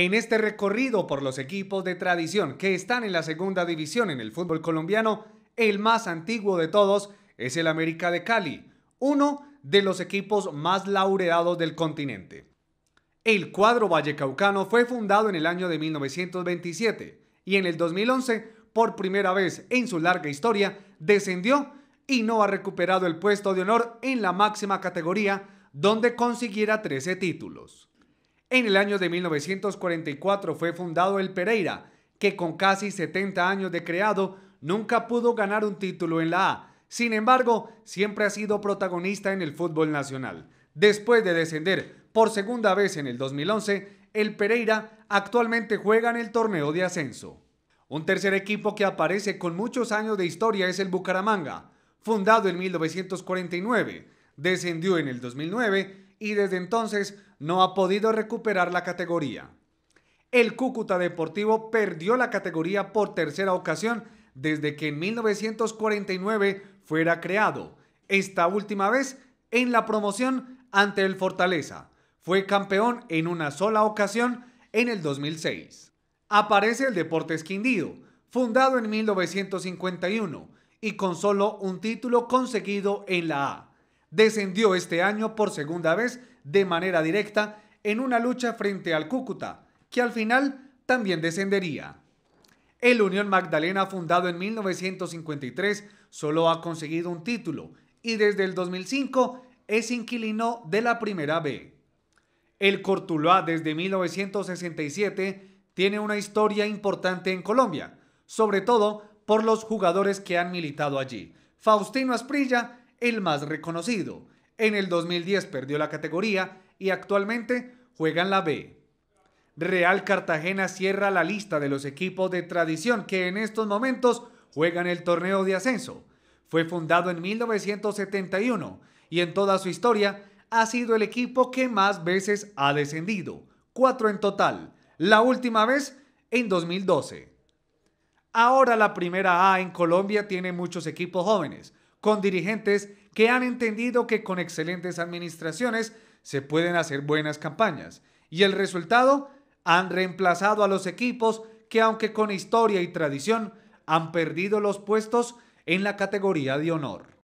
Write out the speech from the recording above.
En este recorrido por los equipos de tradición que están en la segunda división en el fútbol colombiano, el más antiguo de todos es el América de Cali, uno de los equipos más laureados del continente. El cuadro vallecaucano fue fundado en el año de 1927 y en el 2011, por primera vez en su larga historia, descendió y no ha recuperado el puesto de honor en la máxima categoría, donde consiguiera 13 títulos. En el año de 1944 fue fundado el Pereira, que con casi 70 años de creado nunca pudo ganar un título en la A. Sin embargo, siempre ha sido protagonista en el fútbol nacional. Después de descender por segunda vez en el 2011, el Pereira actualmente juega en el torneo de ascenso. Un tercer equipo que aparece con muchos años de historia es el Bucaramanga, fundado en 1949, descendió en el 2009 y desde entonces no ha podido recuperar la categoría. El Cúcuta Deportivo perdió la categoría por tercera ocasión desde que en 1949 fuera creado, esta última vez en la promoción ante el Fortaleza. Fue campeón en una sola ocasión en el 2006. Aparece el Deportes Quindío, fundado en 1951 y con solo un título conseguido en la A descendió este año por segunda vez de manera directa en una lucha frente al Cúcuta, que al final también descendería. El Unión Magdalena, fundado en 1953, solo ha conseguido un título y desde el 2005 es inquilino de la Primera B. El Cortuluá desde 1967 tiene una historia importante en Colombia, sobre todo por los jugadores que han militado allí. Faustino Asprilla el más reconocido. En el 2010 perdió la categoría y actualmente juega en la B. Real Cartagena cierra la lista de los equipos de tradición que en estos momentos juegan el torneo de ascenso. Fue fundado en 1971 y en toda su historia ha sido el equipo que más veces ha descendido, cuatro en total, la última vez en 2012. Ahora la primera A en Colombia tiene muchos equipos jóvenes, con dirigentes que han entendido que con excelentes administraciones se pueden hacer buenas campañas. Y el resultado, han reemplazado a los equipos que aunque con historia y tradición, han perdido los puestos en la categoría de honor.